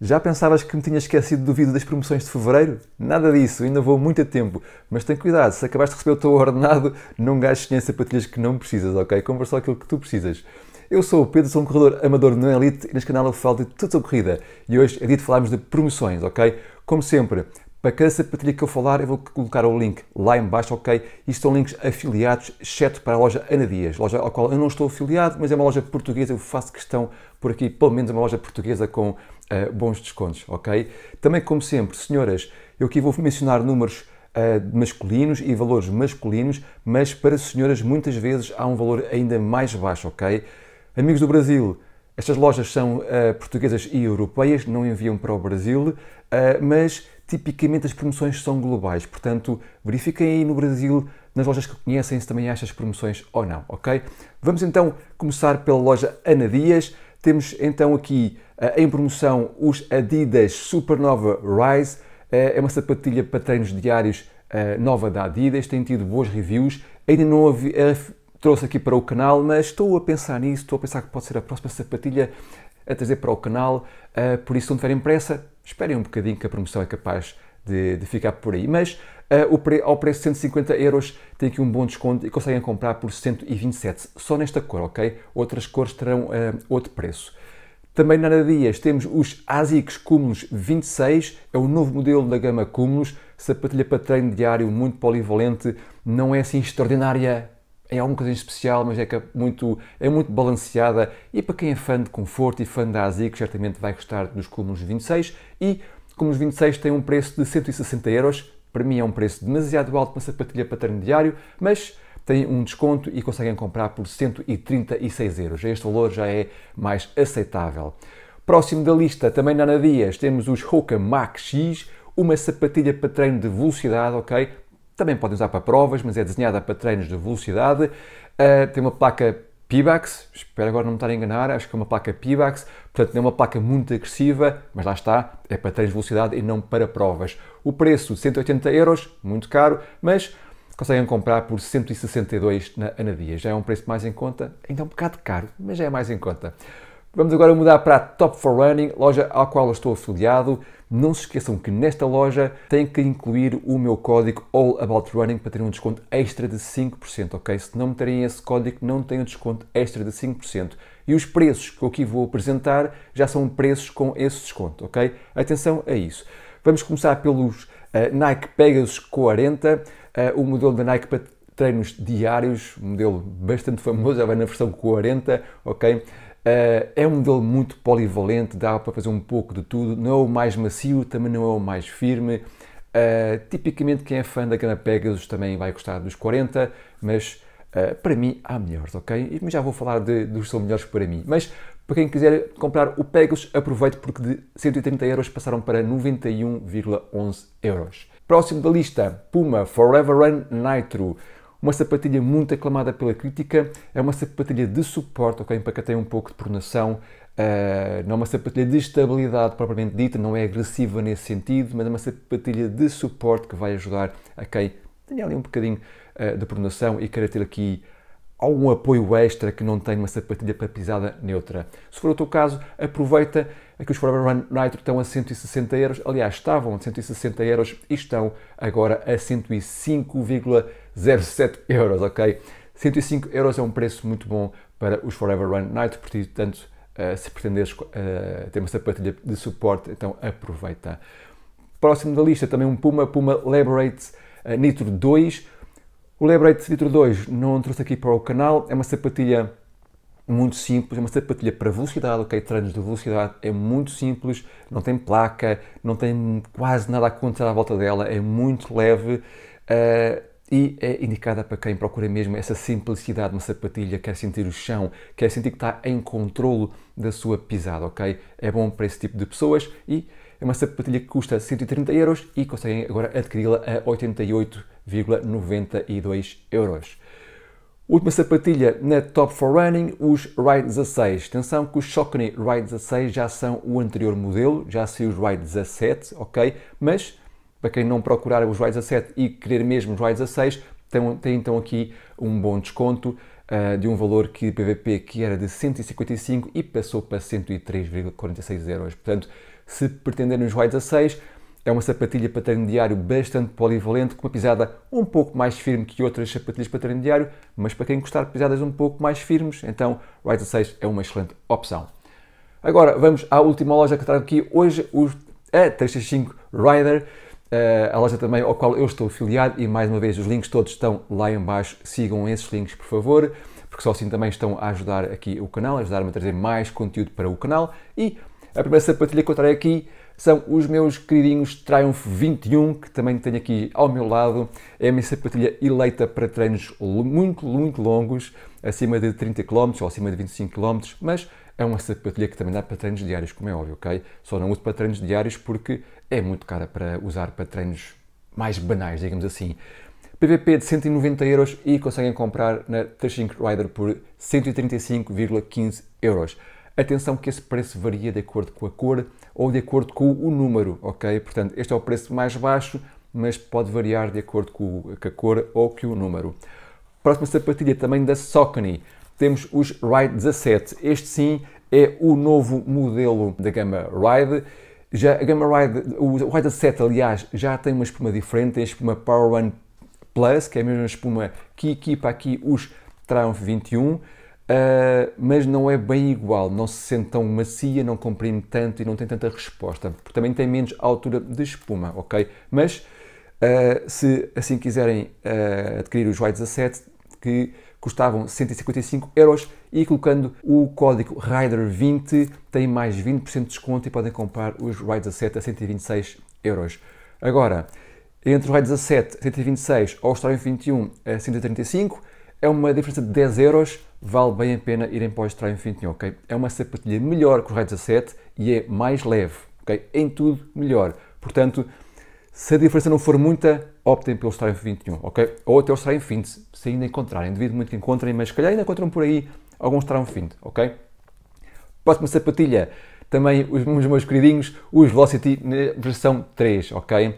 Já pensavas que me tinha esquecido do vídeo das promoções de fevereiro? Nada disso, ainda vou muito a tempo. Mas tem cuidado, se acabaste de receber o teu ordenado, não gastes dinheiro em sapatilhas que não precisas, ok? Compra só aquilo que tu precisas. Eu sou o Pedro, sou um corredor amador no Elite e neste canal eu falo de tudo sobre corrida. E hoje é dito falarmos de promoções, ok? Como sempre, para cada sapatilha que eu falar, eu vou colocar o link lá embaixo, ok? Isto são links afiliados, exceto para a loja Ana Dias, loja à qual eu não estou afiliado, mas é uma loja portuguesa, eu faço questão por aqui, pelo menos uma loja portuguesa com uh, bons descontos, ok? Também, como sempre, senhoras, eu aqui vou mencionar números uh, masculinos e valores masculinos, mas para senhoras muitas vezes há um valor ainda mais baixo, ok? Amigos do Brasil, estas lojas são uh, portuguesas e europeias, não enviam para o Brasil, uh, mas tipicamente as promoções são globais. Portanto, verifiquem aí no Brasil, nas lojas que conhecem, se também acham as promoções ou não, ok? Vamos então começar pela loja Ana Dias. Temos então aqui eh, em promoção os Adidas Supernova Rise. Eh, é uma sapatilha para treinos diários eh, nova da Adidas, tem tido boas reviews. Ainda não a, trouxe aqui para o canal, mas estou a pensar nisso, estou a pensar que pode ser a próxima sapatilha a trazer para o canal. por isso, se não tiverem pressa, esperem um bocadinho que a promoção é capaz de, de ficar por aí. Mas ao preço de 150 euros tem aqui um bom desconto e conseguem comprar por 127, só nesta cor, ok? Outras cores terão outro preço. Também na Anadias temos os ASICS Cúmulos 26, é o novo modelo da gama Cúmulos, sapatilha para treino diário, muito polivalente, não é assim extraordinária, é alguma coisa especial, mas é, é, muito, é muito balanceada e para quem é fã de conforto e fã da ASICS, certamente vai gostar dos Cúmulos 26 e Cúmulos 26 tem um preço de 160 euros, para mim é um preço demasiado alto para sapatilha para treino diário, mas têm um desconto e conseguem comprar por 136 euros. Este valor já é mais aceitável. Próximo da lista, também na Anadias, temos os Hoka Max X, uma sapatilha para treino de velocidade, ok? Também podem usar para provas, mas é desenhada para treinos de velocidade. Uh, tem uma placa Pibax, espero agora não me estar a enganar, acho que é uma placa Pibax, portanto não é uma placa muito agressiva, mas lá está, é para treinos de velocidade e não para provas. O preço 180 euros, muito caro, mas conseguem comprar por 162 na Anadia. Já é um preço mais em conta, ainda é um bocado caro, mas já é mais em conta. Vamos agora mudar para a Top for Running, loja à qual eu estou afiliado Não se esqueçam que nesta loja tem que incluir o meu código All About Running para ter um desconto extra de 5%, ok? Se não meterem esse código, não têm um desconto extra de 5%. E os preços que eu aqui vou apresentar já são preços com esse desconto, ok? Atenção a isso. Vamos começar pelos uh, Nike Pegasus 40. Eh, o modelo da Nike para treinos diários, um modelo bastante famoso, já vai na versão 40, ok? Uh, é um modelo muito polivalente, dá para fazer um pouco de tudo, não é o mais macio, também não é o mais firme. Uh, tipicamente quem é fã da Gana Pegasus também vai gostar dos 40, mas uh, para mim há melhores, ok? E já vou falar de, dos que são melhores para mim. Mas para quem quiser comprar o Pegasus, aproveite porque de 130 euros passaram para 91,11 euros. Próximo da lista, Puma Forever Run Nitro. Uma sapatilha muito aclamada pela crítica, é uma sapatilha de suporte, ok? Para quem tem um pouco de pronação, Uh, não é uma sapatilha de estabilidade propriamente dita, não é agressiva nesse sentido, mas é uma sapatilha de suporte que vai ajudar a quem tenha ali um bocadinho uh, de pronação e queira ter aqui algum apoio extra que não tem uma sapatilha para pisada neutra. Se for o teu caso, aproveita que os Forever Run Nitro estão a 160 euros, aliás, estavam a 160 euros e estão agora a 105,07 euros, ok? 105 euros é um preço muito bom para os Forever Run Nitro, portanto, eh, se pretendes eh, ter uma sapatilha de suporte, então aproveita. Próximo da lista também um Puma, Puma Liberate eh, Nitro 2, o Lebrate Vitro 2 não trouxe aqui para o canal, é uma sapatilha muito simples, é uma sapatilha para velocidade, ok? Treinos de velocidade, é muito simples, não tem placa, não tem quase nada a acontecer à volta dela, é muito leve. Uh, e é indicada para quem procura mesmo essa simplicidade uma sapatilha, quer sentir o chão, quer sentir que está em controle da sua pisada, ok? É bom para esse tipo de pessoas e é uma sapatilha que custa 130 euros e conseguem agora adquiri-la a 88,92 euros. Última sapatilha na Top for Running, os Ride 16. Atenção que os Saucony Ride 16 já são o anterior modelo, já são os Ride 17, ok? Mas para quem não procurar os RAID 17 e querer mesmo os RAID 16, tem, tem então aqui um bom desconto uh, de um valor que PVP que era de 155 e passou para 103,46 euros. Portanto, se pretenderem os RAID 16, é uma sapatilha para treino diário bastante polivalente, com uma pisada um pouco mais firme que outras sapatilhas para treino diário, mas para quem gostar de pisadas um pouco mais firmes, então Ride 6 é uma excelente opção. Agora vamos à última loja que trago aqui hoje, os, a 365 Rider, eh, a loja também ao qual eu estou afiliado e mais uma vez os links todos estão lá em baixo. Sigam esses links, por favor, porque só assim também estão a ajudar aqui o canal, a ajudar-me a trazer mais conteúdo para o canal. E a primeira sapatilha que eu trago aqui são os meus queridinhos Triumph 21, que também tenho aqui ao meu lado. É a minha sapatilha eleita para treinos muito, muito longos, acima de 30 km ou acima de 25 km, mas é uma sapatilha que também dá para treinos diários, como é óbvio, ok? Só não uso para treinos diários porque é muito cara para usar para treinos mais banais, digamos assim. PVP de 190 euros e conseguem comprar na Touching Rider por 135,15 euros. Atenção que esse preço varia de acordo com a cor ou de acordo com o número, ok? Portanto, este é o preço mais baixo, mas pode variar de acordo com a cor ou com o número. Próxima sapatilha também da Saucony, temos os Ride 17. Este sim é o novo modelo da gama Ride. Já a gama Ride, o Ride 17, aliás, já tem uma espuma diferente, tem a espuma Power One Plus, que é a mesma espuma que equipa aqui os Triumph 21. Uh, ah, mas não é bem igual, não se sente tão macia, não comprime tanto e não tem tanta resposta, porque também tem menos altura de espuma, ok? Mas uh, se assim quiserem uh, adquirir os White 17, que custavam 155 euros e colocando o código RIDER20 tem mais 20% de desconto e podem comprar os Rides 7 a 126 euros. Agora, entre o Rides 7 a 126 ou o Story 21 a 135 é uma diferença de 10 euros, vale bem a pena irem para o Story 21, ok? É uma sapatilha melhor que o Rides 7 e é mais leve, ok? Em tudo melhor. Portanto, se a diferença não for muita, optem pelo Strive 21, ok? Ou até o Strive 20, se ainda encontrarem. Devido muito que encontrem, mas se calhar ainda encontram por aí alguns Strive 20, ok? Próxima sapatilha, também os meus queridinhos, os Velocity né, versão 3, ok?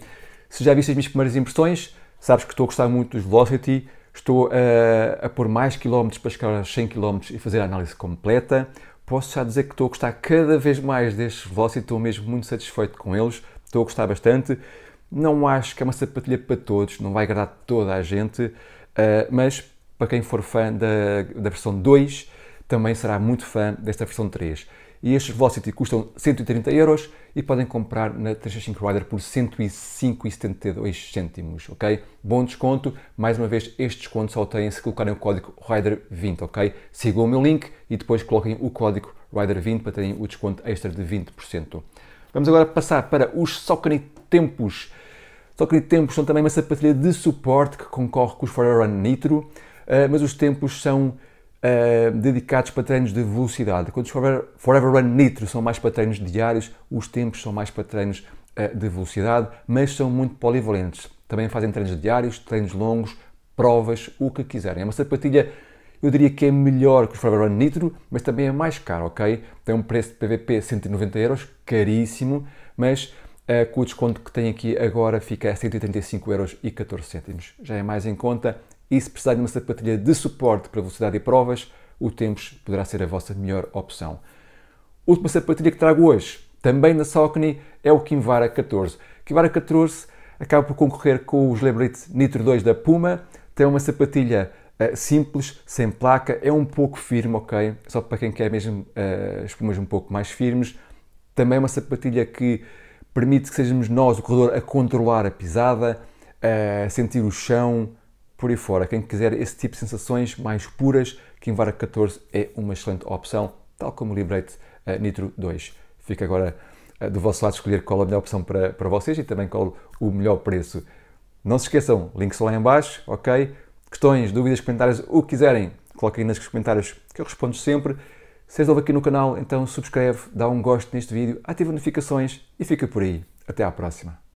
Se já viste as minhas primeiras impressões, sabes que estou a gostar muito dos Velocity, estou a, a pôr mais quilómetros para chegar aos 100 km e fazer a análise completa. Posso já dizer que estou a gostar cada vez mais destes Velocity, estou mesmo muito satisfeito com eles, estou a gostar bastante. Não acho que é uma sapatilha para todos, não vai agradar toda a gente, eh, mas para quem for fã da, da versão 2, também será muito fã desta versão 3. E estes Velocity custam 130 euros e podem comprar na 365 Rider por 105,72 cêntimos, ok? Bom desconto. Mais uma vez, este desconto só tem se colocarem o código RIDER20, ok? Sigam o meu link e depois coloquem o código RIDER20 para terem o desconto extra de 20%. Vamos agora passar para os Socony Tempos. Socony Tempos são também uma sapatilha de suporte que concorre com os Forerun Nitro, eh, mas os tempos são Uh, dedicados para treinos de velocidade. Quando os Forever, Forever Run Nitro são mais para treinos diários, os tempos são mais para treinos uh, de velocidade, mas são muito polivalentes. Também fazem treinos diários, treinos longos, provas, o que quiserem. É uma sapatilha eu diria que é melhor que o Forever Run Nitro, mas também é mais caro, ok? Tem um preço de PVP 190 euros, caríssimo, mas uh, com o desconto que tem aqui agora fica a 135 euros e 14 cêntimos. Já é mais em conta e se precisar de uma sapatilha de suporte para velocidade e provas, o Tempos poderá ser a vossa melhor opção. Última sapatilha que trago hoje, também na Saucony, é o Kimvara 14. Kimvara 14 acaba por concorrer com os Lebrite Nitro 2 da Puma, tem uma sapatilha uh, simples, sem placa, é um pouco firme, ok? Só para quem quer mesmo uh, espumas um pouco mais firmes. Também é uma sapatilha que permite que sejamos nós, o corredor, a controlar a pisada, a sentir o chão, por aí fora. Quem quiser esse tipo de sensações mais puras, Kinvara 14 é uma excelente opção, tal como o Librate eh, Nitro 2. Fica agora eh, do vosso lado escolher qual a melhor opção para, para vocês e também qual o melhor preço. Não se esqueçam, links lá em baixo, ok? questões, dúvidas, comentários, o que quiserem, coloquem nos comentários que eu respondo sempre. Se és novo aqui no canal, então subscreve, dá um gosto neste vídeo, ativa notificações e fica por aí. Até à próxima.